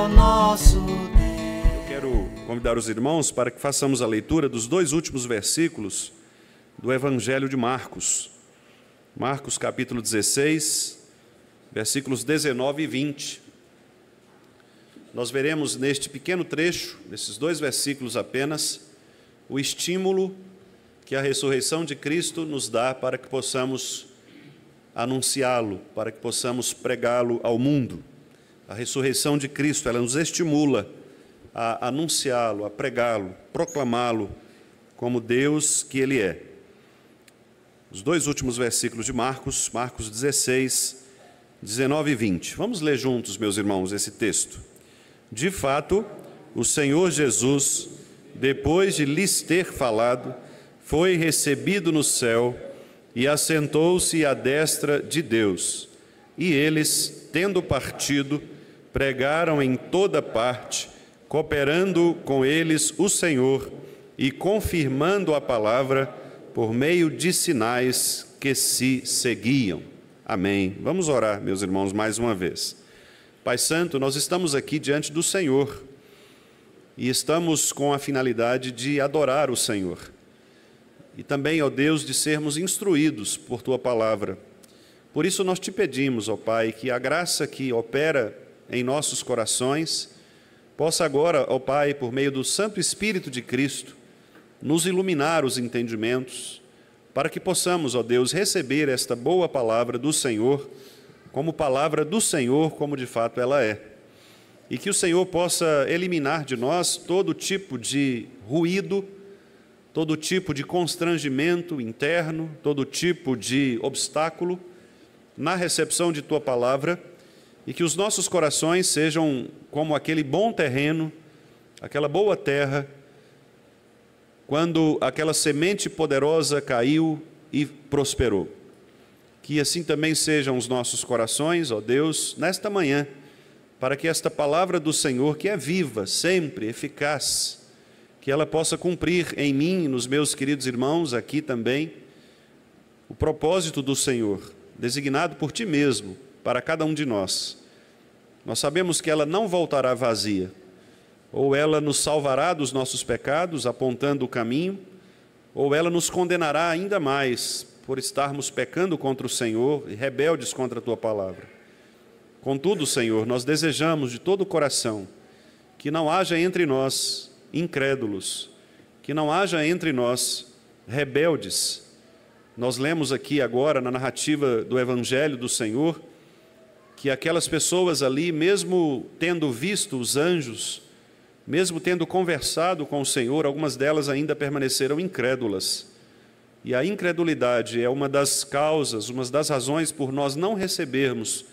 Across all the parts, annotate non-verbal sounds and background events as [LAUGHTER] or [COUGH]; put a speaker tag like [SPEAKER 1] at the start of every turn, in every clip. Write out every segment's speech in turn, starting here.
[SPEAKER 1] o nosso Deus. Eu quero convidar os irmãos para que façamos a leitura dos dois últimos versículos do Evangelho de Marcos. Marcos capítulo 16, versículos 19 e 20. Nós veremos neste pequeno trecho, nesses dois versículos apenas, o estímulo que a ressurreição de Cristo nos dá para que possamos anunciá-lo, para que possamos pregá-lo ao mundo. A ressurreição de Cristo, ela nos estimula a anunciá-lo, a pregá-lo, proclamá-lo como Deus que ele é. Os dois últimos versículos de Marcos, Marcos 16, 19 e 20. Vamos ler juntos, meus irmãos, esse texto. De fato, o Senhor Jesus, depois de lhes ter falado, foi recebido no céu e assentou-se à destra de Deus. E eles, tendo partido, pregaram em toda parte, cooperando com eles o Senhor e confirmando a palavra por meio de sinais que se seguiam. Amém. Vamos orar, meus irmãos, mais uma vez. Pai Santo, nós estamos aqui diante do Senhor e estamos com a finalidade de adorar o Senhor. E também, ó Deus, de sermos instruídos por tua palavra. Por isso nós te pedimos, ó Pai, que a graça que opera em nossos corações, possa agora, ó Pai, por meio do Santo Espírito de Cristo, nos iluminar os entendimentos, para que possamos, ó Deus, receber esta boa palavra do Senhor, como palavra do Senhor, como de fato ela é. E que o Senhor possa eliminar de nós todo tipo de ruído, todo tipo de constrangimento interno, todo tipo de obstáculo na recepção de tua palavra e que os nossos corações sejam como aquele bom terreno, aquela boa terra, quando aquela semente poderosa caiu e prosperou. Que assim também sejam os nossos corações, ó Deus, nesta manhã, para que esta palavra do Senhor, que é viva, sempre eficaz, que ela possa cumprir em mim, e nos meus queridos irmãos aqui também, o propósito do Senhor, designado por Ti mesmo, para cada um de nós nós sabemos que ela não voltará vazia, ou ela nos salvará dos nossos pecados, apontando o caminho, ou ela nos condenará ainda mais por estarmos pecando contra o Senhor e rebeldes contra a tua palavra. Contudo, Senhor, nós desejamos de todo o coração que não haja entre nós incrédulos, que não haja entre nós rebeldes. Nós lemos aqui agora na narrativa do Evangelho do Senhor que aquelas pessoas ali, mesmo tendo visto os anjos, mesmo tendo conversado com o Senhor, algumas delas ainda permaneceram incrédulas. E a incredulidade é uma das causas, uma das razões por nós não recebermos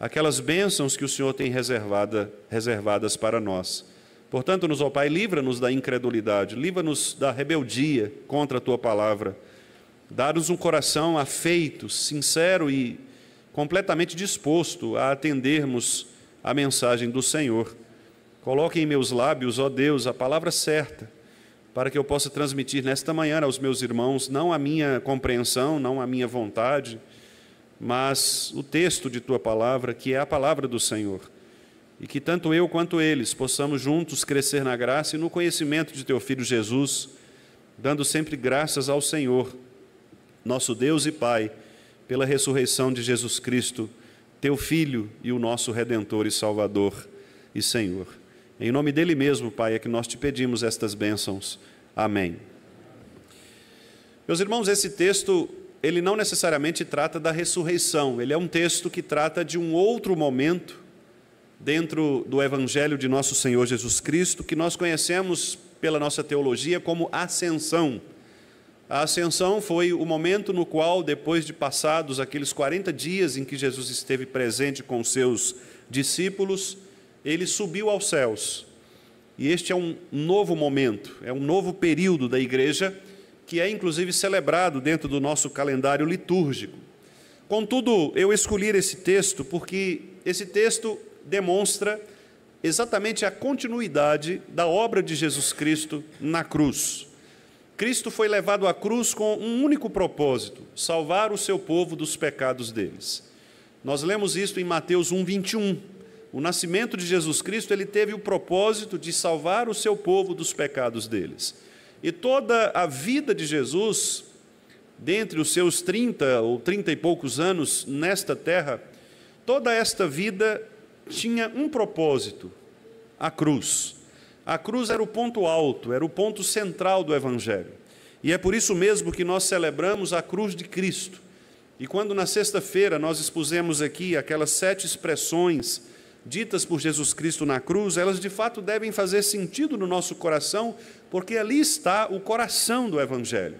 [SPEAKER 1] aquelas bênçãos que o Senhor tem reservada, reservadas para nós. Portanto, nos, ó Pai, livra-nos da incredulidade, livra-nos da rebeldia contra a Tua palavra. Dá-nos um coração afeito, sincero e completamente disposto a atendermos a mensagem do Senhor. Coloque em meus lábios, ó Deus, a palavra certa, para que eu possa transmitir nesta manhã aos meus irmãos não a minha compreensão, não a minha vontade, mas o texto de tua palavra, que é a palavra do Senhor. E que tanto eu quanto eles possamos juntos crescer na graça e no conhecimento de teu filho Jesus, dando sempre graças ao Senhor, nosso Deus e Pai pela ressurreição de Jesus Cristo, teu Filho e o nosso Redentor e Salvador e Senhor. Em nome dele mesmo, Pai, é que nós te pedimos estas bênçãos. Amém. Meus irmãos, esse texto, ele não necessariamente trata da ressurreição, ele é um texto que trata de um outro momento dentro do Evangelho de nosso Senhor Jesus Cristo, que nós conhecemos pela nossa teologia como ascensão a ascensão foi o momento no qual, depois de passados aqueles 40 dias em que Jesus esteve presente com os seus discípulos, ele subiu aos céus. E este é um novo momento, é um novo período da igreja, que é inclusive celebrado dentro do nosso calendário litúrgico. Contudo, eu escolhi esse texto porque esse texto demonstra exatamente a continuidade da obra de Jesus Cristo na cruz. Cristo foi levado à cruz com um único propósito: salvar o seu povo dos pecados deles. Nós lemos isso em Mateus 1:21. O nascimento de Jesus Cristo, ele teve o propósito de salvar o seu povo dos pecados deles. E toda a vida de Jesus, dentre os seus 30 ou 30 e poucos anos nesta terra, toda esta vida tinha um propósito: a cruz. A cruz era o ponto alto, era o ponto central do Evangelho. E é por isso mesmo que nós celebramos a cruz de Cristo. E quando na sexta-feira nós expusemos aqui aquelas sete expressões ditas por Jesus Cristo na cruz, elas de fato devem fazer sentido no nosso coração, porque ali está o coração do Evangelho.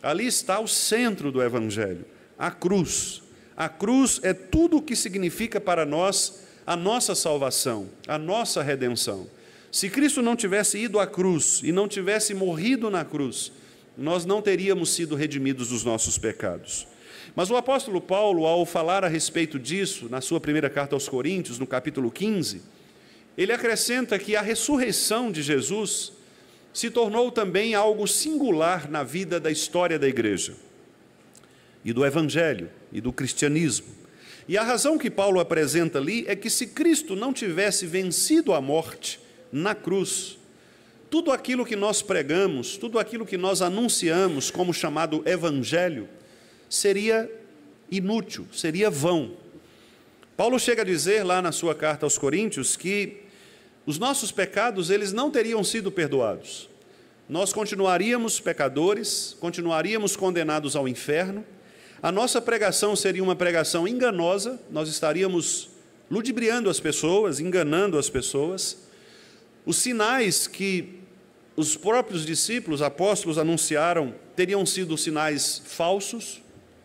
[SPEAKER 1] Ali está o centro do Evangelho, a cruz. A cruz é tudo o que significa para nós a nossa salvação, a nossa redenção. Se Cristo não tivesse ido à cruz e não tivesse morrido na cruz, nós não teríamos sido redimidos dos nossos pecados. Mas o apóstolo Paulo, ao falar a respeito disso, na sua primeira carta aos Coríntios, no capítulo 15, ele acrescenta que a ressurreição de Jesus se tornou também algo singular na vida da história da igreja e do evangelho e do cristianismo. E a razão que Paulo apresenta ali é que se Cristo não tivesse vencido a morte, na cruz. Tudo aquilo que nós pregamos, tudo aquilo que nós anunciamos como chamado evangelho, seria inútil, seria vão. Paulo chega a dizer lá na sua carta aos Coríntios que os nossos pecados eles não teriam sido perdoados. Nós continuaríamos pecadores, continuaríamos condenados ao inferno. A nossa pregação seria uma pregação enganosa, nós estaríamos ludibriando as pessoas, enganando as pessoas. Os sinais que os próprios discípulos, apóstolos, anunciaram teriam sido sinais falsos,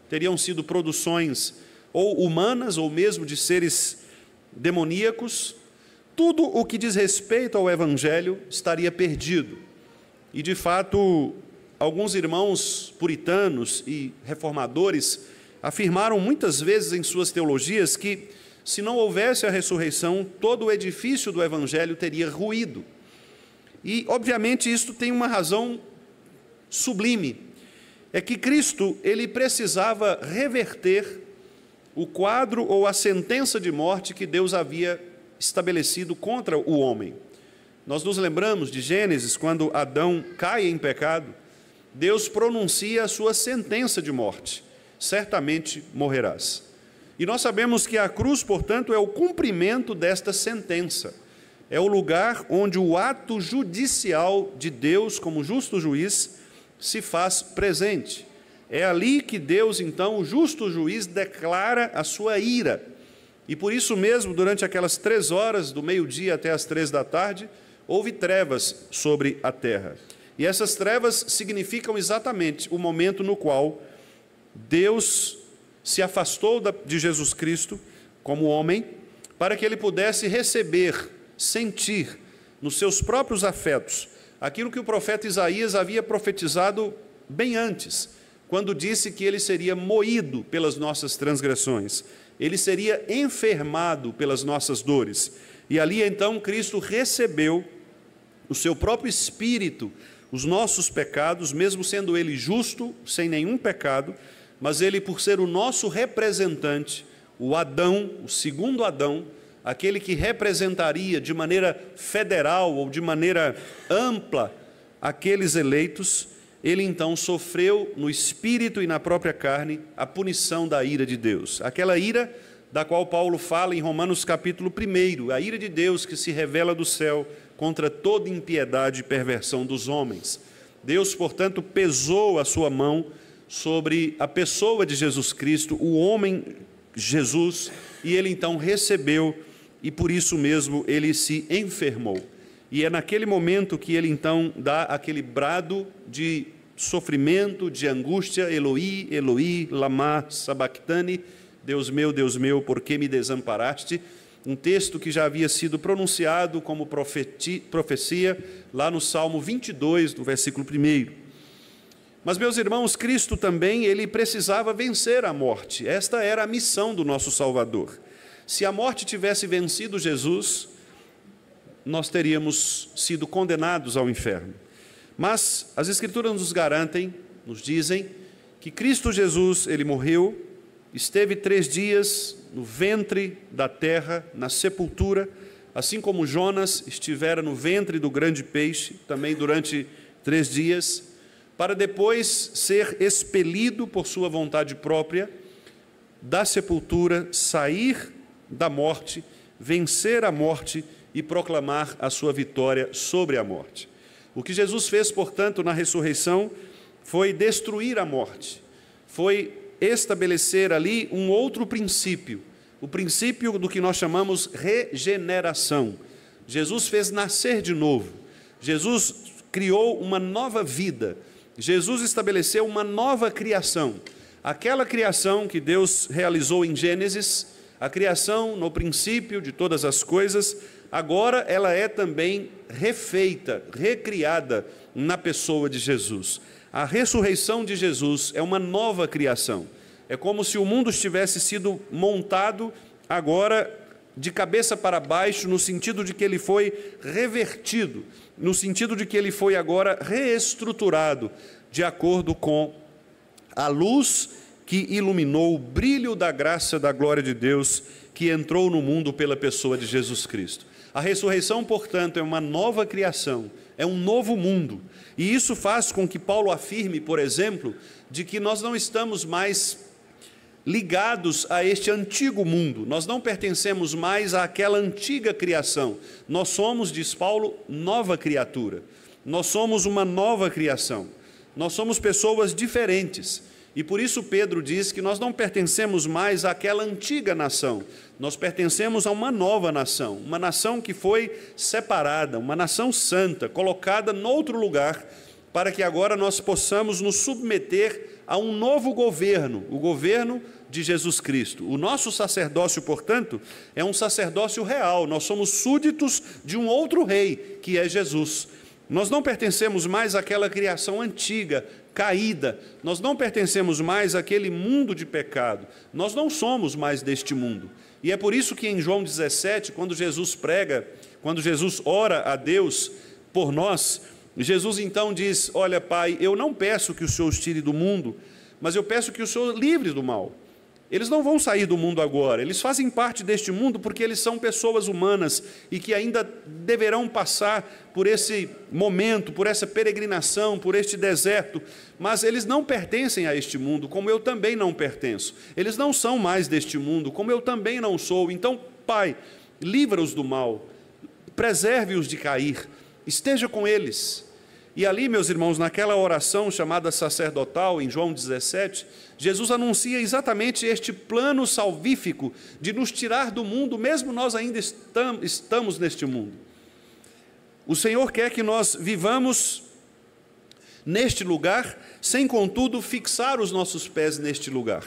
[SPEAKER 1] teriam sido produções ou humanas ou mesmo de seres demoníacos. Tudo o que diz respeito ao Evangelho estaria perdido. E de fato, alguns irmãos puritanos e reformadores afirmaram muitas vezes em suas teologias que se não houvesse a ressurreição, todo o edifício do Evangelho teria ruído. E, obviamente, isto tem uma razão sublime. É que Cristo, ele precisava reverter o quadro ou a sentença de morte que Deus havia estabelecido contra o homem. Nós nos lembramos de Gênesis, quando Adão cai em pecado, Deus pronuncia a sua sentença de morte: certamente morrerás. E nós sabemos que a cruz, portanto, é o cumprimento desta sentença. É o lugar onde o ato judicial de Deus, como justo juiz, se faz presente. É ali que Deus, então, o justo juiz, declara a sua ira. E por isso mesmo, durante aquelas três horas, do meio-dia até as três da tarde, houve trevas sobre a terra. E essas trevas significam exatamente o momento no qual Deus se afastou de Jesus Cristo como homem, para que ele pudesse receber, sentir nos seus próprios afetos aquilo que o profeta Isaías havia profetizado bem antes, quando disse que ele seria moído pelas nossas transgressões, ele seria enfermado pelas nossas dores. E ali então Cristo recebeu o seu próprio espírito, os nossos pecados, mesmo sendo ele justo, sem nenhum pecado, mas ele, por ser o nosso representante, o Adão, o segundo Adão, aquele que representaria de maneira federal ou de maneira ampla aqueles eleitos, ele então sofreu no espírito e na própria carne a punição da ira de Deus. Aquela ira da qual Paulo fala em Romanos capítulo 1, a ira de Deus que se revela do céu contra toda impiedade e perversão dos homens. Deus, portanto, pesou a sua mão sobre a pessoa de Jesus Cristo, o homem Jesus, e ele então recebeu e por isso mesmo ele se enfermou. E é naquele momento que ele então dá aquele brado de sofrimento, de angústia, Eloi, Eloi, lama sabachthani, Deus meu, Deus meu, por que me desamparaste? Um texto que já havia sido pronunciado como profecia lá no Salmo 22, no versículo 1. Mas, meus irmãos, Cristo também, ele precisava vencer a morte. Esta era a missão do nosso Salvador. Se a morte tivesse vencido Jesus, nós teríamos sido condenados ao inferno. Mas as Escrituras nos garantem, nos dizem, que Cristo Jesus, ele morreu, esteve três dias no ventre da terra, na sepultura, assim como Jonas estivera no ventre do grande peixe, também durante três dias para depois ser expelido por sua vontade própria da sepultura, sair da morte, vencer a morte e proclamar a sua vitória sobre a morte. O que Jesus fez, portanto, na ressurreição foi destruir a morte, foi estabelecer ali um outro princípio, o princípio do que nós chamamos regeneração. Jesus fez nascer de novo, Jesus criou uma nova vida Jesus estabeleceu uma nova criação. Aquela criação que Deus realizou em Gênesis, a criação no princípio de todas as coisas, agora ela é também refeita, recriada na pessoa de Jesus. A ressurreição de Jesus é uma nova criação. É como se o mundo estivesse sido montado agora de cabeça para baixo, no sentido de que ele foi revertido no sentido de que ele foi agora reestruturado de acordo com a luz que iluminou o brilho da graça da glória de Deus que entrou no mundo pela pessoa de Jesus Cristo. A ressurreição, portanto, é uma nova criação, é um novo mundo. E isso faz com que Paulo afirme, por exemplo, de que nós não estamos mais ligados a este antigo mundo. Nós não pertencemos mais àquela antiga criação. Nós somos, diz Paulo, nova criatura. Nós somos uma nova criação. Nós somos pessoas diferentes. E por isso Pedro diz que nós não pertencemos mais àquela antiga nação, nós pertencemos a uma nova nação, uma nação que foi separada, uma nação santa, colocada noutro lugar para que agora nós possamos nos submeter a um novo governo, o governo de Jesus Cristo. O nosso sacerdócio, portanto, é um sacerdócio real, nós somos súditos de um outro rei, que é Jesus. Nós não pertencemos mais àquela criação antiga, caída, nós não pertencemos mais àquele mundo de pecado, nós não somos mais deste mundo. E é por isso que em João 17, quando Jesus prega, quando Jesus ora a Deus por nós, Jesus então diz: Olha, Pai, eu não peço que o Senhor os tire do mundo, mas eu peço que o Senhor livre do mal. Eles não vão sair do mundo agora, eles fazem parte deste mundo porque eles são pessoas humanas e que ainda deverão passar por esse momento, por essa peregrinação, por este deserto, mas eles não pertencem a este mundo, como eu também não pertenço. Eles não são mais deste mundo, como eu também não sou. Então, Pai, livra-os do mal, preserve-os de cair, esteja com eles e ali, meus irmãos, naquela oração chamada sacerdotal, em João 17, Jesus anuncia exatamente este plano salvífico de nos tirar do mundo, mesmo nós ainda estamos neste mundo. O Senhor quer que nós vivamos neste lugar, sem contudo fixar os nossos pés neste lugar.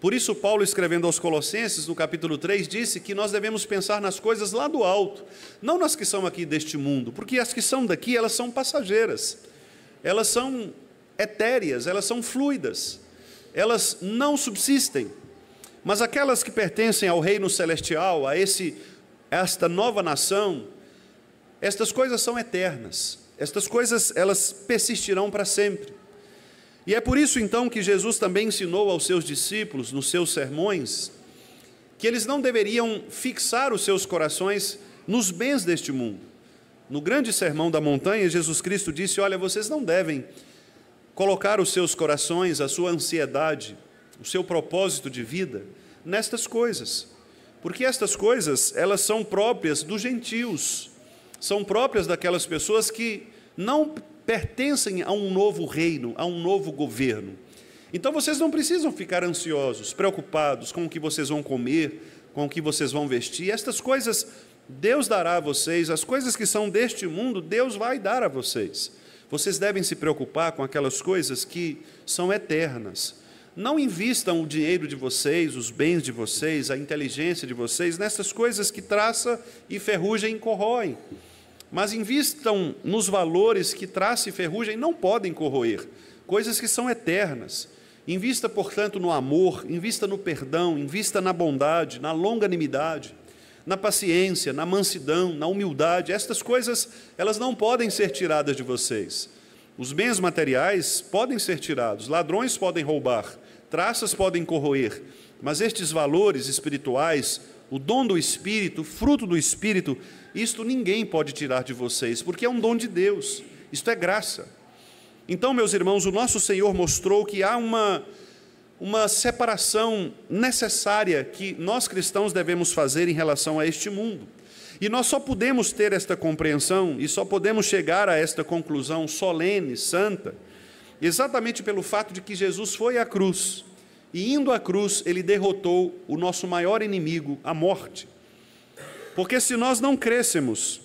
[SPEAKER 1] Por isso, Paulo, escrevendo aos Colossenses, no capítulo 3, disse que nós devemos pensar nas coisas lá do alto, não nas que são aqui deste mundo, porque as que são daqui, elas são passageiras, elas são etéreas, elas são fluidas, elas não subsistem. Mas aquelas que pertencem ao reino celestial, a esse esta nova nação, estas coisas são eternas. Estas coisas elas persistirão para sempre. E é por isso então que Jesus também ensinou aos seus discípulos, nos seus sermões, que eles não deveriam fixar os seus corações nos bens deste mundo. No grande sermão da montanha, Jesus Cristo disse: Olha, vocês não devem colocar os seus corações, a sua ansiedade, o seu propósito de vida nestas coisas, porque estas coisas, elas são próprias dos gentios, são próprias daquelas pessoas que não pertencem a um novo reino, a um novo governo. Então vocês não precisam ficar ansiosos, preocupados com o que vocês vão comer, com o que vocês vão vestir. Estas coisas Deus dará a vocês, as coisas que são deste mundo, Deus vai dar a vocês. Vocês devem se preocupar com aquelas coisas que são eternas. Não invistam o dinheiro de vocês, os bens de vocês, a inteligência de vocês nessas coisas que traça e ferrugem corroem mas invistam nos valores que traça e ferrugem não podem corroer, coisas que são eternas. Invista, portanto, no amor, invista no perdão, invista na bondade, na longanimidade, na paciência, na mansidão, na humildade. Estas coisas, elas não podem ser tiradas de vocês. Os bens materiais podem ser tirados, ladrões podem roubar, traças podem corroer, mas estes valores espirituais, o dom do espírito, o fruto do espírito, isto ninguém pode tirar de vocês, porque é um dom de Deus, isto é graça. Então, meus irmãos, o nosso Senhor mostrou que há uma, uma separação necessária que nós cristãos devemos fazer em relação a este mundo. E nós só podemos ter esta compreensão e só podemos chegar a esta conclusão solene, santa, exatamente pelo fato de que Jesus foi à cruz. E indo à cruz, ele derrotou o nosso maior inimigo, a morte. Porque se nós não crêssemos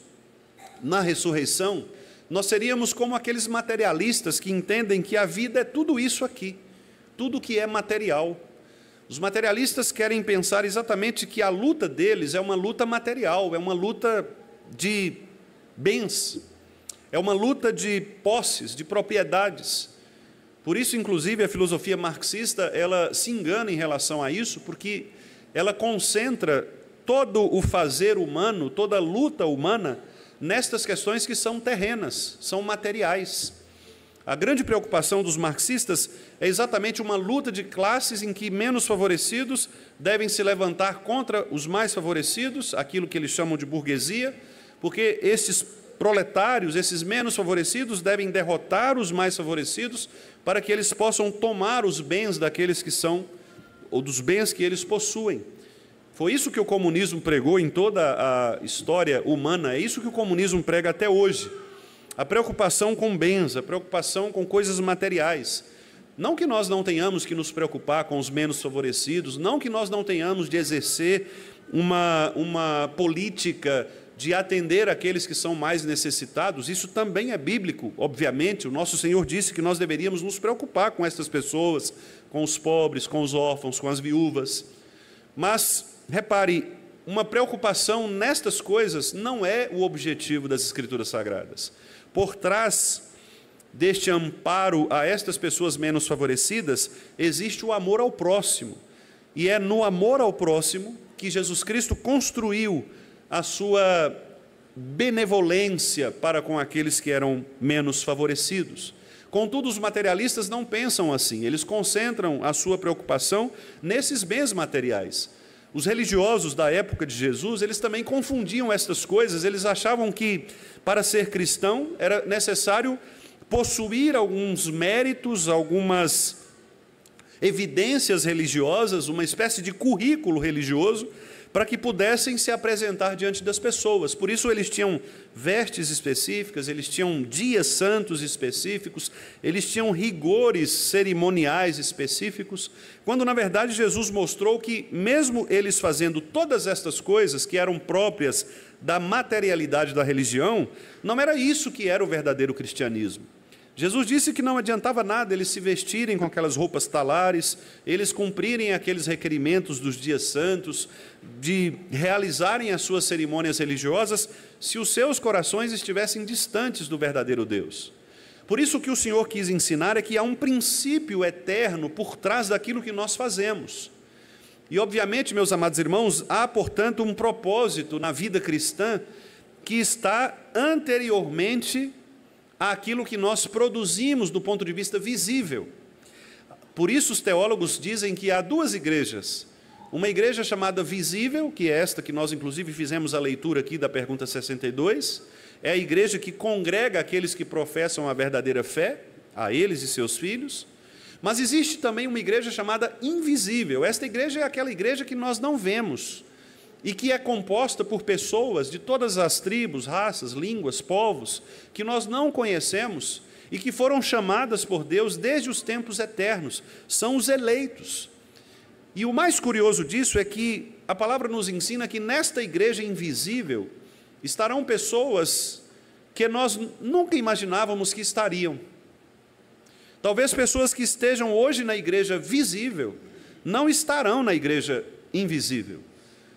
[SPEAKER 1] na ressurreição, nós seríamos como aqueles materialistas que entendem que a vida é tudo isso aqui, tudo que é material. Os materialistas querem pensar exatamente que a luta deles é uma luta material, é uma luta de bens, é uma luta de posses, de propriedades. Por isso, inclusive, a filosofia marxista ela se engana em relação a isso, porque ela concentra todo o fazer humano, toda a luta humana nestas questões que são terrenas, são materiais. A grande preocupação dos marxistas é exatamente uma luta de classes em que menos favorecidos devem se levantar contra os mais favorecidos, aquilo que eles chamam de burguesia, porque esses proletários, esses menos favorecidos, devem derrotar os mais favorecidos para que eles possam tomar os bens daqueles que são, ou dos bens que eles possuem. Foi isso que o comunismo pregou em toda a história humana, é isso que o comunismo prega até hoje. A preocupação com bens, a preocupação com coisas materiais. Não que nós não tenhamos que nos preocupar com os menos favorecidos, não que nós não tenhamos de exercer uma, uma política de atender aqueles que são mais necessitados, isso também é bíblico, obviamente. O nosso Senhor disse que nós deveríamos nos preocupar com essas pessoas, com os pobres, com os órfãos, com as viúvas. Mas repare, uma preocupação nestas coisas não é o objetivo das Escrituras Sagradas. Por trás deste amparo a estas pessoas menos favorecidas, existe o amor ao próximo. E é no amor ao próximo que Jesus Cristo construiu a sua benevolência para com aqueles que eram menos favorecidos. Contudo, os materialistas não pensam assim, eles concentram a sua preocupação nesses bens materiais os religiosos da época de Jesus, eles também confundiam estas coisas, eles achavam que para ser cristão era necessário possuir alguns méritos, algumas evidências religiosas, uma espécie de currículo religioso, para que pudessem se apresentar diante das pessoas. Por isso, eles tinham vestes específicas, eles tinham dias santos específicos, eles tinham rigores cerimoniais específicos, quando na verdade Jesus mostrou que, mesmo eles fazendo todas estas coisas que eram próprias da materialidade da religião, não era isso que era o verdadeiro cristianismo. Jesus disse que não adiantava nada eles se vestirem com aquelas roupas talares, eles cumprirem aqueles requerimentos dos dias santos, de realizarem as suas cerimônias religiosas, se os seus corações estivessem distantes do verdadeiro Deus. Por isso que o Senhor quis ensinar é que há um princípio eterno por trás daquilo que nós fazemos. E obviamente, meus amados irmãos, há, portanto, um propósito na vida cristã que está anteriormente àquilo que nós produzimos do ponto de vista visível. Por isso, os teólogos dizem que há duas igrejas. Uma igreja chamada visível, que é esta que nós, inclusive, fizemos a leitura aqui da pergunta 62, é a igreja que congrega aqueles que professam a verdadeira fé, a eles e seus filhos. Mas existe também uma igreja chamada invisível. Esta igreja é aquela igreja que nós não vemos, e que é composta por pessoas de todas as tribos, raças, línguas, povos, que nós não conhecemos e que foram chamadas por Deus desde os tempos eternos, são os eleitos. E o mais curioso disso é que a palavra nos ensina que nesta igreja invisível estarão pessoas que nós nunca imaginávamos que estariam. Talvez pessoas que estejam hoje na igreja visível não estarão na igreja invisível.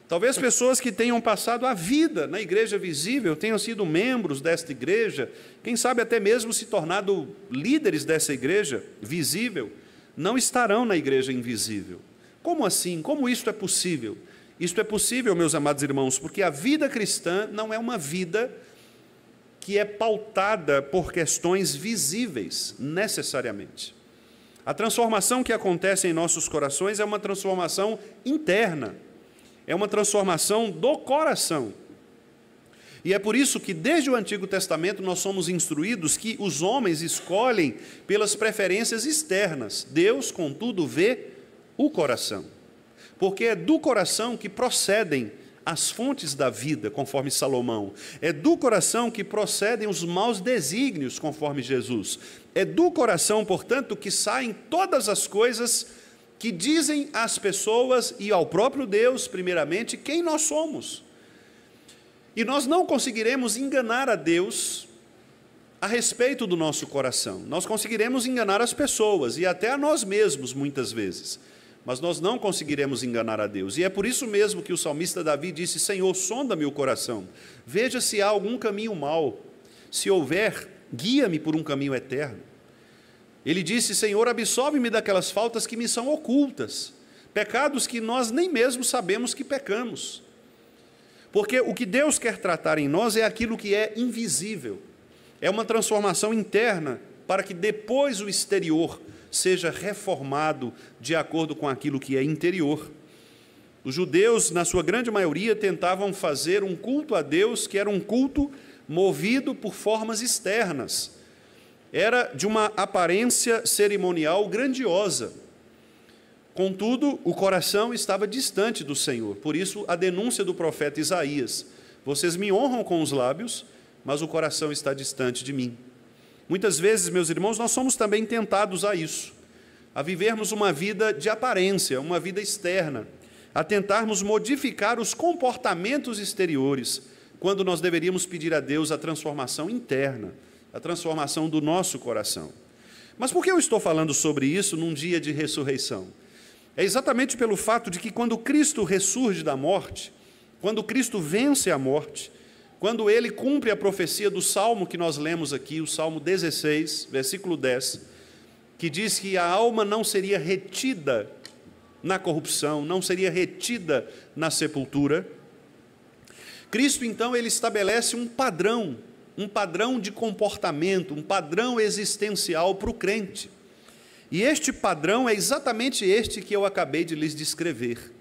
[SPEAKER 1] Talvez pessoas que tenham passado a vida na igreja visível, tenham sido membros desta igreja, quem sabe até mesmo se tornado líderes dessa igreja visível, não estarão na igreja invisível. Como assim? Como isto é possível? Isto é possível, meus amados irmãos, porque a vida cristã não é uma vida que é pautada por questões visíveis, necessariamente. A transformação que acontece em nossos corações é uma transformação interna é uma transformação do coração. E é por isso que, desde o Antigo Testamento, nós somos instruídos que os homens escolhem pelas preferências externas. Deus, contudo, vê o coração. Porque é do coração que procedem as fontes da vida, conforme Salomão. É do coração que procedem os maus desígnios, conforme Jesus. É do coração, portanto, que saem todas as coisas que dizem às pessoas e ao próprio Deus, primeiramente, quem nós somos. E nós não conseguiremos enganar a Deus a respeito do nosso coração. Nós conseguiremos enganar as pessoas e até a nós mesmos, muitas vezes. Mas nós não conseguiremos enganar a Deus. E é por isso mesmo que o salmista Davi disse: Senhor, sonda meu coração, veja se há algum caminho mau. Se houver, guia-me por um caminho eterno. Ele disse: Senhor, absolve-me daquelas faltas que me são ocultas, pecados que nós nem mesmo sabemos que pecamos. Porque o que Deus quer tratar em nós é aquilo que é invisível, é uma transformação interna para que depois o exterior seja reformado de acordo com aquilo que é interior. Os judeus, na sua grande maioria, tentavam fazer um culto a Deus que era um culto movido por formas externas era de uma aparência cerimonial grandiosa. Contudo, o coração estava distante do Senhor. Por isso, a denúncia do profeta Isaías: Vocês me honram com os lábios, mas o coração está distante de mim. Muitas vezes, meus irmãos, nós somos também tentados a isso, a vivermos uma vida de aparência, uma vida externa, a tentarmos modificar os comportamentos exteriores, quando nós deveríamos pedir a Deus a transformação interna a transformação do nosso coração. Mas por que eu estou falando sobre isso num dia de ressurreição? É exatamente pelo fato de que quando Cristo ressurge da morte, quando Cristo vence a morte, quando ele cumpre a profecia do salmo que nós lemos aqui, o Salmo 16, versículo 10, que diz que a alma não seria retida na corrupção, não seria retida na sepultura. Cristo então ele estabelece um padrão um padrão de comportamento, um padrão existencial para o crente. E este padrão é exatamente este que eu acabei de lhes descrever.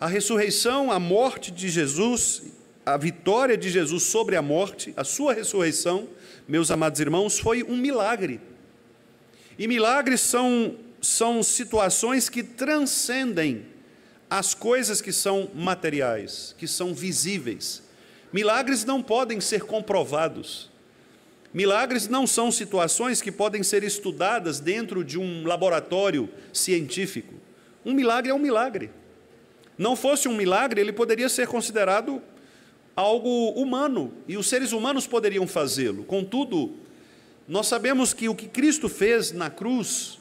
[SPEAKER 1] A ressurreição, a morte de Jesus, a vitória de Jesus sobre a morte, a sua ressurreição, meus amados irmãos, foi um milagre. E milagres são, são situações que transcendem as coisas que são materiais, que são visíveis. Milagres não podem ser comprovados. Milagres não são situações que podem ser estudadas dentro de um laboratório científico. Um milagre é um milagre. Não fosse um milagre, ele poderia ser considerado algo humano e os seres humanos poderiam fazê-lo. Contudo, nós sabemos que o que Cristo fez na cruz,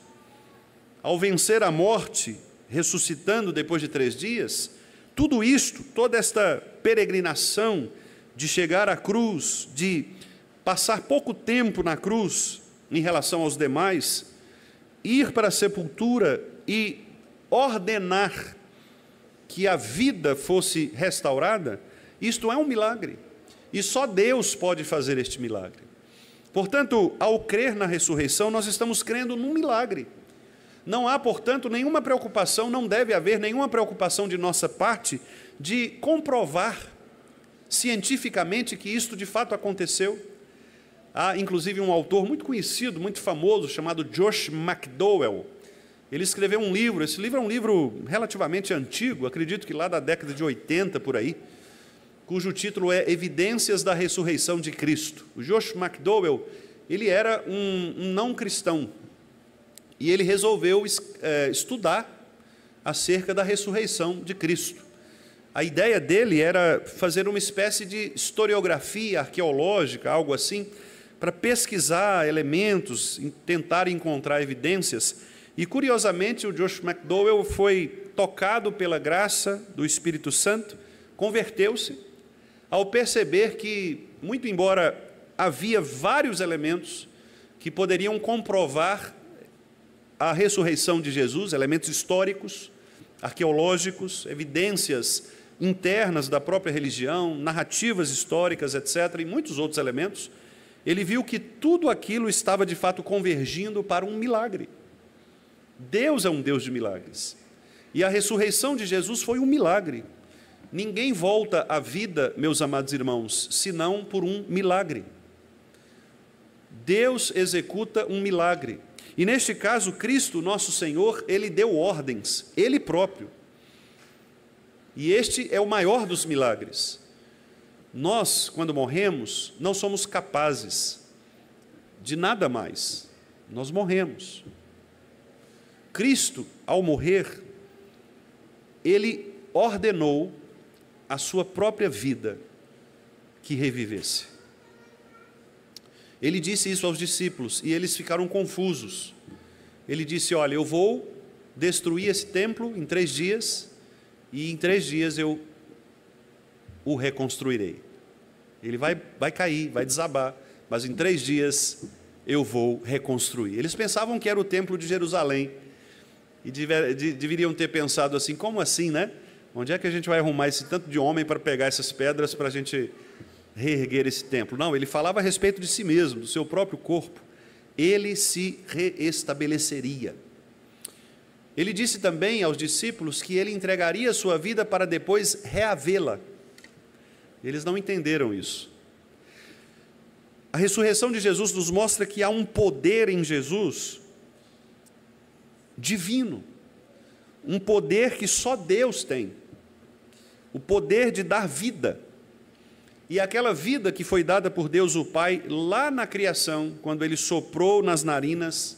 [SPEAKER 1] ao vencer a morte, ressuscitando depois de três dias, tudo isto, toda esta peregrinação de chegar à cruz, de passar pouco tempo na cruz em relação aos demais, ir para a sepultura e ordenar que a vida fosse restaurada, isto é um milagre. E só Deus pode fazer este milagre. Portanto, ao crer na ressurreição, nós estamos crendo num milagre. Não há, portanto, nenhuma preocupação, não deve haver nenhuma preocupação de nossa parte de comprovar cientificamente que isto de fato aconteceu. Há, inclusive, um autor muito conhecido, muito famoso, chamado Josh McDowell. Ele escreveu um livro, esse livro é um livro relativamente antigo, acredito que lá da década de 80 por aí, cujo título é Evidências da Ressurreição de Cristo. O Josh McDowell, ele era um, um não cristão, e ele resolveu é, estudar acerca da ressurreição de Cristo. A ideia dele era fazer uma espécie de historiografia arqueológica, algo assim, para pesquisar elementos, tentar encontrar evidências. E curiosamente, o Josh McDowell foi tocado pela graça do Espírito Santo, converteu-se ao perceber que, muito embora havia vários elementos que poderiam comprovar a ressurreição de Jesus, elementos históricos, arqueológicos, evidências internas da própria religião, narrativas históricas, etc., e muitos outros elementos, ele viu que tudo aquilo estava de fato convergindo para um milagre. Deus é um Deus de milagres. E a ressurreição de Jesus foi um milagre. Ninguém volta à vida, meus amados irmãos, senão por um milagre. Deus executa um milagre. E neste caso, Cristo, nosso Senhor, ele deu ordens, ele próprio. E este é o maior dos milagres. Nós, quando morremos, não somos capazes de nada mais. Nós morremos. Cristo, ao morrer, ele ordenou a sua própria vida que revivesse. Ele disse isso aos discípulos e eles ficaram confusos. Ele disse: Olha, eu vou destruir esse templo em três dias e em três dias eu o reconstruirei. Ele vai, vai cair, vai desabar, mas em três dias eu vou reconstruir. Eles pensavam que era o templo de Jerusalém e dever, de, deveriam ter pensado assim: como assim, né? Onde é que a gente vai arrumar esse tanto de homem para pegar essas pedras para a gente reerguer esse templo. Não, ele falava a respeito de si mesmo, do seu próprio corpo. Ele se reestabeleceria. Ele disse também aos discípulos que ele entregaria sua vida para depois reavê-la. Eles não entenderam isso. A ressurreição de Jesus nos mostra que há um poder em Jesus divino, um poder que só Deus tem o poder de dar vida e aquela vida que foi dada por Deus o Pai lá na criação, quando ele soprou nas narinas,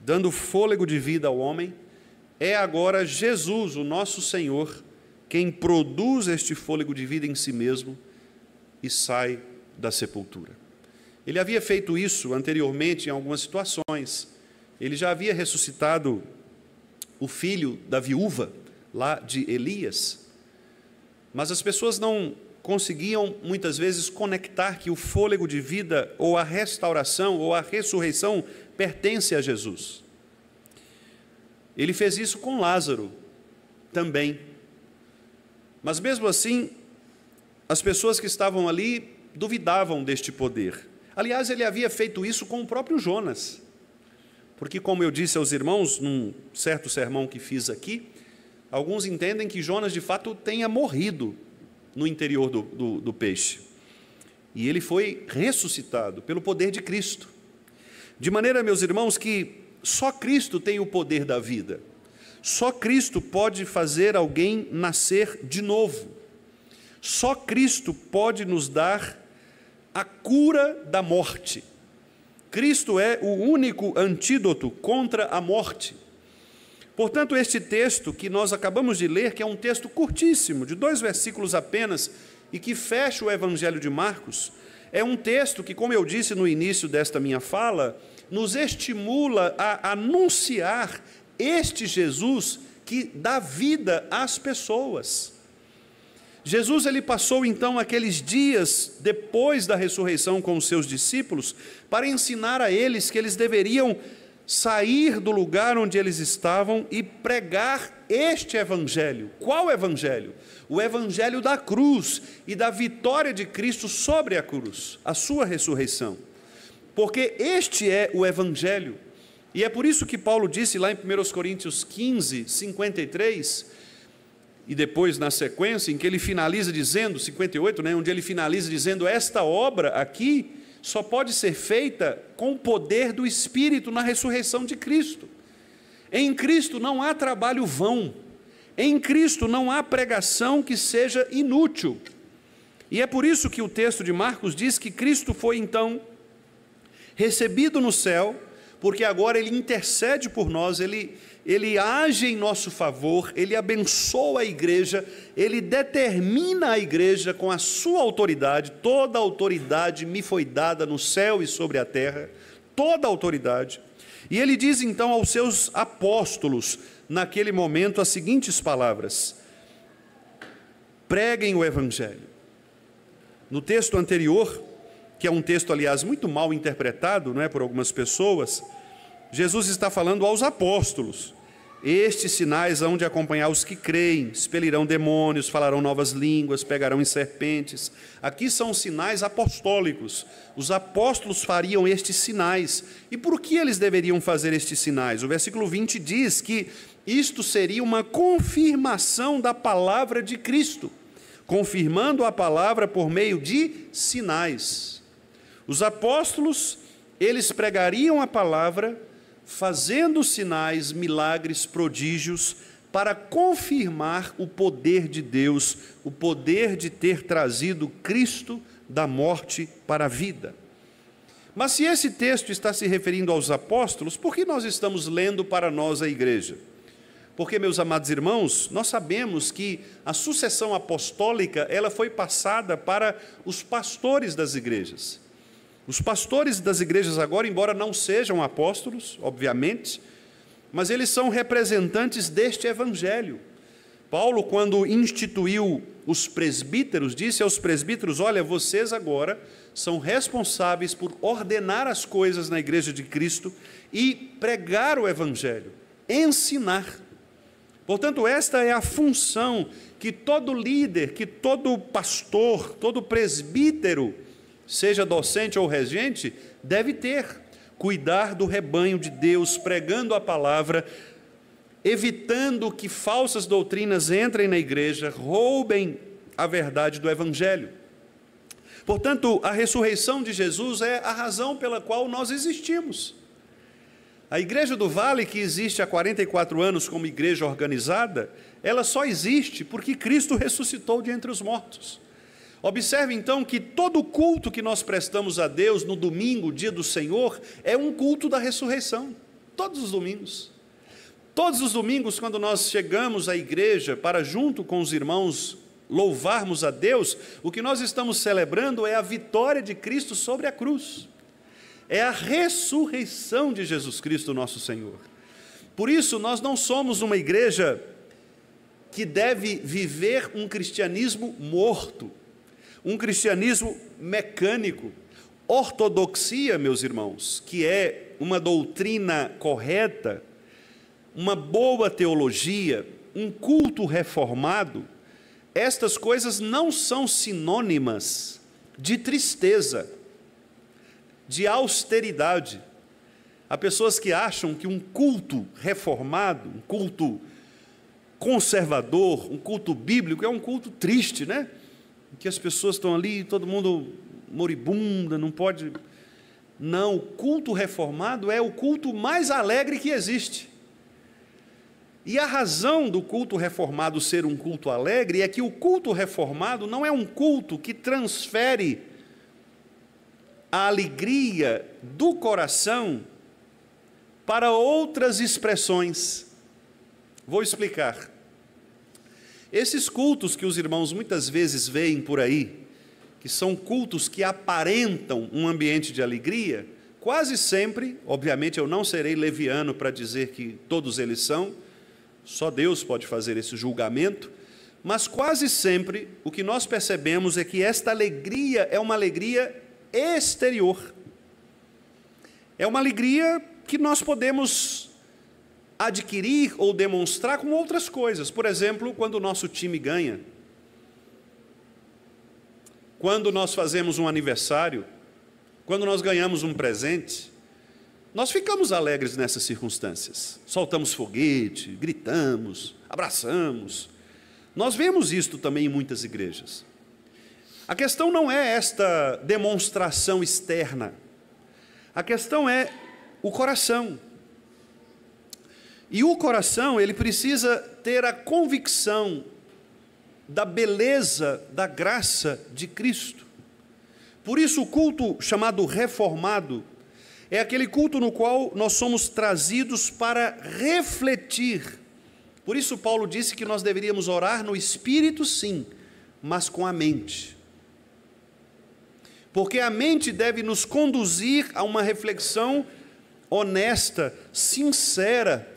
[SPEAKER 1] dando fôlego de vida ao homem, é agora Jesus, o nosso Senhor, quem produz este fôlego de vida em si mesmo e sai da sepultura. Ele havia feito isso anteriormente em algumas situações. Ele já havia ressuscitado o filho da viúva lá de Elias. Mas as pessoas não conseguiam muitas vezes conectar que o fôlego de vida ou a restauração ou a ressurreição pertence a Jesus. Ele fez isso com Lázaro também. Mas mesmo assim, as pessoas que estavam ali duvidavam deste poder. Aliás, ele havia feito isso com o próprio Jonas. Porque, como eu disse aos irmãos, num certo sermão que fiz aqui, alguns entendem que Jonas de fato tenha morrido no interior do, do, do peixe. E ele foi ressuscitado pelo poder de Cristo. De maneira, meus irmãos, que só Cristo tem o poder da vida. Só Cristo pode fazer alguém nascer de novo. Só Cristo pode nos dar a cura da morte. Cristo é o único antídoto contra a morte. Portanto, este texto que nós acabamos de ler, que é um texto curtíssimo, de dois versículos apenas, e que fecha o Evangelho de Marcos, é um texto que, como eu disse no início desta minha fala, nos estimula a anunciar este Jesus que dá vida às pessoas. Jesus ele passou então aqueles dias depois da ressurreição com os seus discípulos para ensinar a eles que eles deveriam sair do lugar onde eles estavam e pregar este evangelho. Qual evangelho? O evangelho da cruz e da vitória de Cristo sobre a cruz, a sua ressurreição. Porque este é o evangelho. E é por isso que Paulo disse lá em 1 Coríntios 15, 53, e depois na sequência, em que ele finaliza dizendo, 58, né, onde ele finaliza dizendo: Esta obra aqui só pode ser feita com o poder do Espírito na ressurreição de Cristo. Em Cristo não há trabalho vão, em Cristo não há pregação que seja inútil. E é por isso que o texto de Marcos diz que Cristo foi então recebido no céu, porque agora ele intercede por nós, ele ele age em nosso favor, ele abençoa a igreja, ele determina a igreja com a sua autoridade, toda autoridade me foi dada no céu e sobre a terra, toda autoridade. E ele diz então aos seus apóstolos, naquele momento, as seguintes palavras: preguem o evangelho. No texto anterior, que é um texto, aliás, muito mal interpretado não é, por algumas pessoas, Jesus está falando aos apóstolos. Estes sinais hão de acompanhar os que creem, expelirão demônios, falarão novas línguas, pegarão em serpentes. Aqui são sinais apostólicos. Os apóstolos fariam estes sinais. E por que eles deveriam fazer estes sinais? O versículo 20 diz que isto seria uma confirmação da palavra de Cristo, confirmando a palavra por meio de sinais. Os apóstolos, eles pregariam a palavra fazendo sinais, milagres, prodígios, para confirmar o poder de Deus, o poder de ter trazido Cristo da morte para a vida. Mas se esse texto está se referindo aos apóstolos, por que nós estamos lendo para nós a igreja? Porque, meus amados irmãos, nós sabemos que a sucessão apostólica ela foi passada para os pastores das igrejas. Os pastores das igrejas agora, embora não sejam apóstolos, obviamente, mas eles são representantes deste evangelho. Paulo, quando instituiu os presbíteros, disse aos presbíteros: Olha, vocês agora são responsáveis por ordenar as coisas na igreja de Cristo e pregar o evangelho, ensinar. Portanto, esta é a função que todo líder, que todo pastor, todo presbítero, seja docente ou regente, deve ter. Cuidar do rebanho de Deus, pregando a palavra, evitando que falsas doutrinas entrem na igreja, roubem a verdade do Evangelho. Portanto, a ressurreição de Jesus é a razão pela qual nós existimos. A Igreja do Vale, que existe há 44 anos como igreja organizada, ela só existe porque Cristo ressuscitou de entre os mortos. Observe então que todo culto que nós prestamos a Deus no domingo, dia do Senhor, é um culto da ressurreição. Todos os domingos. Todos os domingos, quando nós chegamos à igreja para, junto com os irmãos, louvarmos a Deus, o que nós estamos celebrando é a vitória de Cristo sobre a cruz. É a ressurreição de Jesus Cristo, nosso Senhor. Por isso, nós não somos uma igreja que deve viver um cristianismo morto um cristianismo mecânico. Ortodoxia, meus irmãos, que é uma doutrina correta, uma boa teologia, um culto reformado, estas coisas não são sinônimas de tristeza, de austeridade. Há pessoas que acham que um culto reformado, um culto conservador, um culto bíblico, é um culto triste, né? em que as pessoas estão ali, todo mundo moribunda, não pode. Não, o culto reformado é o culto mais alegre que existe. E a razão do culto reformado ser um culto alegre é que o culto reformado não é um culto que transfere a alegria do coração para outras expressões. Vou explicar. Esses cultos que os irmãos muitas vezes veem por aí, que são cultos que aparentam um ambiente de alegria, quase sempre, obviamente eu não serei leviano para dizer que todos eles são, só Deus pode fazer esse julgamento, mas quase sempre o que nós percebemos é que esta alegria é uma alegria exterior. É uma alegria que nós podemos adquirir ou demonstrar com outras coisas. Por exemplo, quando o nosso time ganha, quando nós fazemos um aniversário, quando nós ganhamos um presente, nós ficamos alegres nessas circunstâncias. Soltamos foguete, gritamos, abraçamos. Nós vemos isto também em muitas igrejas. A questão não é esta demonstração externa. A questão é o coração. E o coração, ele precisa ter a convicção da beleza da graça de Cristo. Por isso, o culto chamado reformado é aquele culto no qual nós somos trazidos para refletir. Por isso, Paulo disse que nós deveríamos orar no espírito, sim, mas com a mente. Porque a mente deve nos conduzir a uma reflexão honesta, sincera,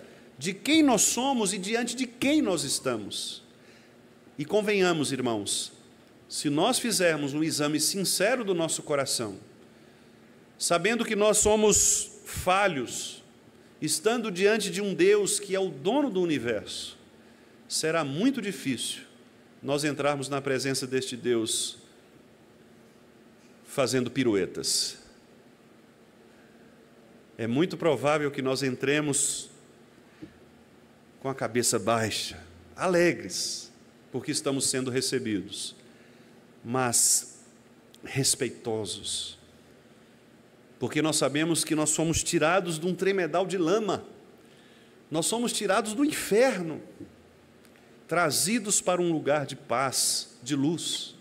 [SPEAKER 1] de quem nós somos e diante de quem nós estamos. E convenhamos, irmãos, se nós fizermos um exame sincero do nosso coração, sabendo que nós somos falhos, estando diante de um Deus que é o dono do universo, será muito difícil nós entrarmos na presença deste Deus fazendo piruetas. É muito provável que nós entremos com a cabeça baixa, alegres, porque estamos sendo recebidos, mas respeitosos, porque nós sabemos que nós somos tirados de um tremedal de lama, nós somos tirados do inferno, trazidos para um lugar de paz, de luz.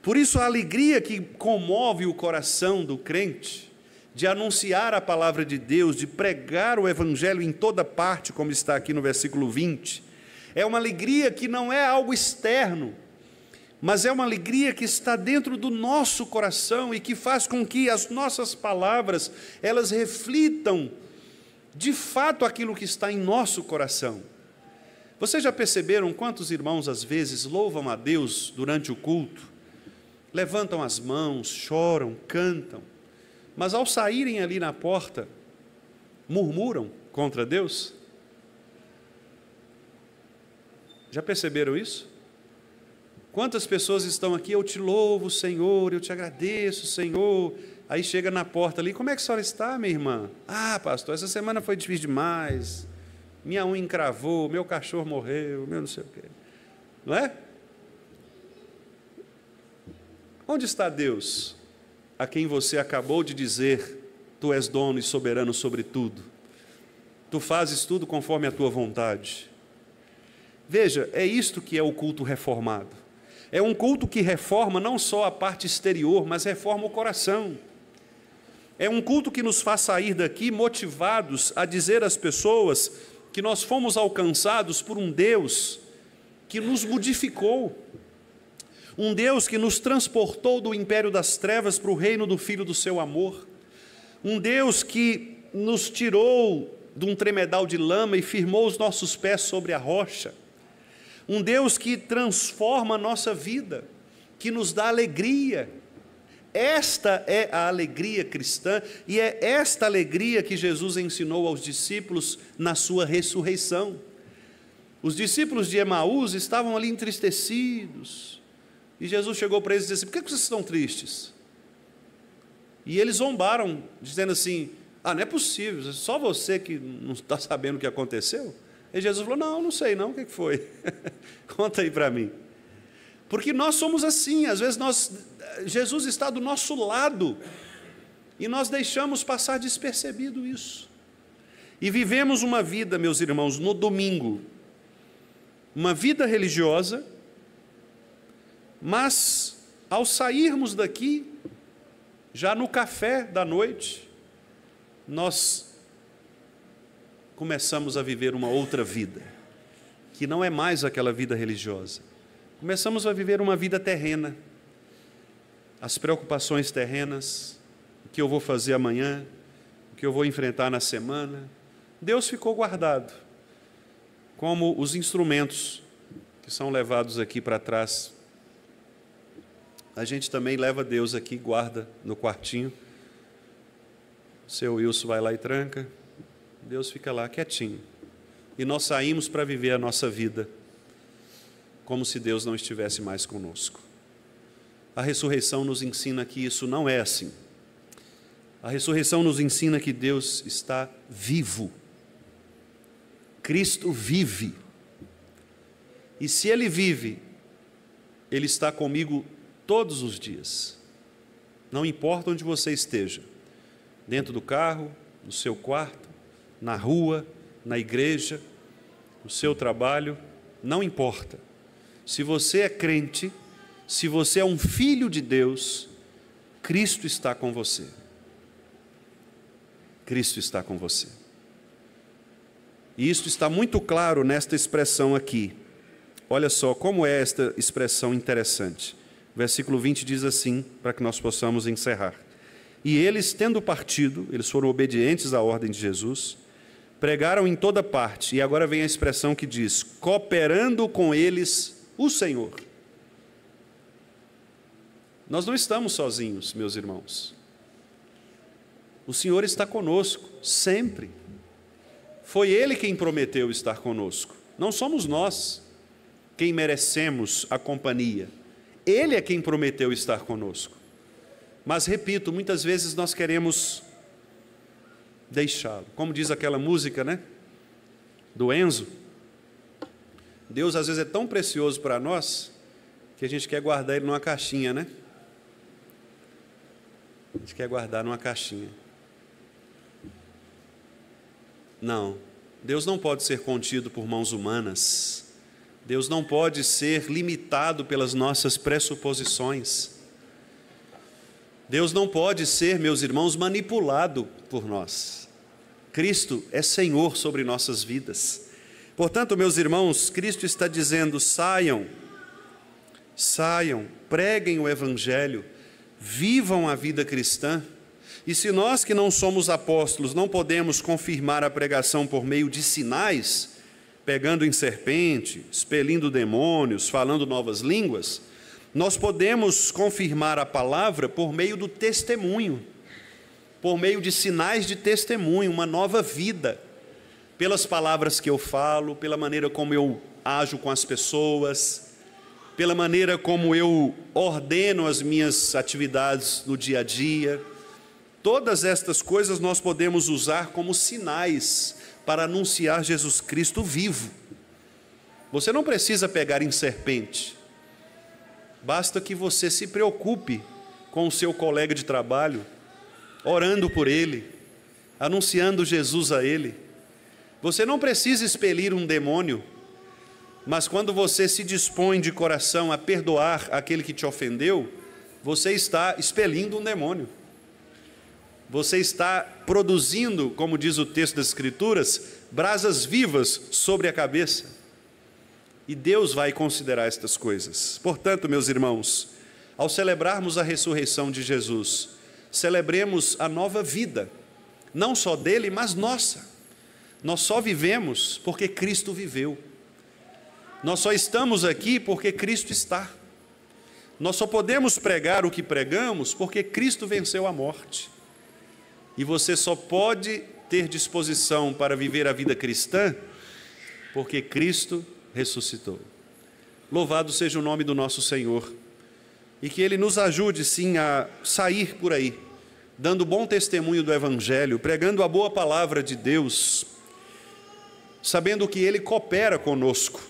[SPEAKER 1] Por isso, a alegria que comove o coração do crente de anunciar a palavra de Deus, de pregar o evangelho em toda parte, como está aqui no versículo 20. É uma alegria que não é algo externo, mas é uma alegria que está dentro do nosso coração e que faz com que as nossas palavras elas reflitam de fato aquilo que está em nosso coração. Vocês já perceberam quantos irmãos às vezes louvam a Deus durante o culto? Levantam as mãos, choram, cantam mas ao saírem ali na porta, murmuram contra Deus? Já perceberam isso? Quantas pessoas estão aqui, eu te louvo, Senhor, eu te agradeço, Senhor. Aí chega na porta ali, como é que a senhora está, minha irmã? Ah, pastor, essa semana foi difícil demais. Minha unha encravou, meu cachorro morreu, meu não sei o quê. Não é? Onde está Deus? a quem você acabou de dizer: Tu és dono e soberano sobre tudo. Tu fazes tudo conforme a tua vontade. Veja, é isto que é o culto reformado. É um culto que reforma não só a parte exterior, mas reforma o coração. É um culto que nos faz sair daqui motivados a dizer às pessoas que nós fomos alcançados por um Deus que nos modificou um Deus que nos transportou do império das trevas para o reino do Filho do seu amor, um Deus que nos tirou de um tremedal de lama e firmou os nossos pés sobre a rocha, um Deus que transforma a nossa vida, que nos dá alegria. Esta é a alegria cristã e é esta alegria que Jesus ensinou aos discípulos na sua ressurreição. Os discípulos de Emaús estavam ali entristecidos, e Jesus chegou para eles e disse assim: Por que vocês estão tristes? E eles zombaram, dizendo assim: Ah, não é possível, só você que não está sabendo o que aconteceu? E Jesus falou: Não, não sei não, o que foi? [LAUGHS] Conta aí para mim. Porque nós somos assim, às vezes nós, Jesus está do nosso lado e nós deixamos passar despercebido isso. E vivemos uma vida, meus irmãos, no domingo, uma vida religiosa mas, ao sairmos daqui, já no café da noite, nós começamos a viver uma outra vida, que não é mais aquela vida religiosa. Começamos a viver uma vida terrena, as preocupações terrenas, o que eu vou fazer amanhã, o que eu vou enfrentar na semana. Deus ficou guardado, como os instrumentos que são levados aqui para trás a gente também leva Deus aqui, guarda no quartinho. O seu Wilson vai lá e tranca, Deus fica lá quietinho. E nós saímos para viver a nossa vida como se Deus não estivesse mais conosco. A ressurreição nos ensina que isso não é assim. A ressurreição nos ensina que Deus está vivo. Cristo vive. E se Ele vive, Ele está comigo todos os dias. Não importa onde você esteja, dentro do carro, no seu quarto, na rua, na igreja, no seu trabalho, não importa. Se você é crente, se você é um filho de Deus, Cristo está com você. Cristo está com você. E isso está muito claro nesta expressão aqui. Olha só como é esta expressão interessante. Versículo 20 diz assim, para que nós possamos encerrar. E eles, tendo partido, eles foram obedientes à ordem de Jesus, pregaram em toda parte, e agora vem a expressão que diz: cooperando com eles o Senhor. Nós não estamos sozinhos, meus irmãos. O Senhor está conosco, sempre. Foi Ele quem prometeu estar conosco, não somos nós quem merecemos a companhia ele é quem prometeu estar conosco. Mas repito, muitas vezes nós queremos deixá-lo. Como diz aquela música, né? Do Enzo. Deus às vezes é tão precioso para nós que a gente quer guardar ele numa caixinha, né? A gente quer guardar numa caixinha. Não, Deus não pode ser contido por mãos humanas. Deus não pode ser limitado pelas nossas pressuposições. Deus não pode ser, meus irmãos, manipulado por nós. Cristo é Senhor sobre nossas vidas. Portanto, meus irmãos, Cristo está dizendo: saiam, saiam, preguem o Evangelho, vivam a vida cristã. E se nós que não somos apóstolos não podemos confirmar a pregação por meio de sinais, pegando em serpente, expelindo demônios, falando novas línguas, nós podemos confirmar a palavra por meio do testemunho, por meio de sinais de testemunho, uma nova vida, pelas palavras que eu falo, pela maneira como eu ajo com as pessoas, pela maneira como eu ordeno as minhas atividades no dia a dia. Todas estas coisas nós podemos usar como sinais para anunciar Jesus Cristo vivo. Você não precisa pegar em serpente, basta que você se preocupe com o seu colega de trabalho, orando por ele, anunciando Jesus a ele. Você não precisa expelir um demônio, mas quando você se dispõe de coração a perdoar aquele que te ofendeu, você está expelindo um demônio você está produzindo, como diz o texto das Escrituras, brasas vivas sobre a cabeça. E Deus vai considerar estas coisas. Portanto, meus irmãos, ao celebrarmos a ressurreição de Jesus, celebremos a nova vida, não só dele, mas nossa. Nós só vivemos porque Cristo viveu. Nós só estamos aqui porque Cristo está. Nós só podemos pregar o que pregamos porque Cristo venceu a morte e você só pode ter disposição para viver a vida cristã porque Cristo ressuscitou. Louvado seja o nome do nosso Senhor e que Ele nos ajude sim a sair por aí, dando bom testemunho do Evangelho, pregando a boa palavra de Deus, sabendo que Ele coopera conosco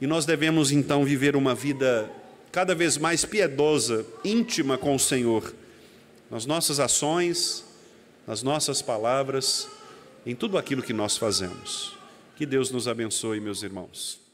[SPEAKER 1] e nós devemos então viver uma vida cada vez mais piedosa, íntima com o Senhor, nas nossas ações, nas nossas palavras, em tudo aquilo que nós fazemos. Que Deus nos abençoe, meus irmãos.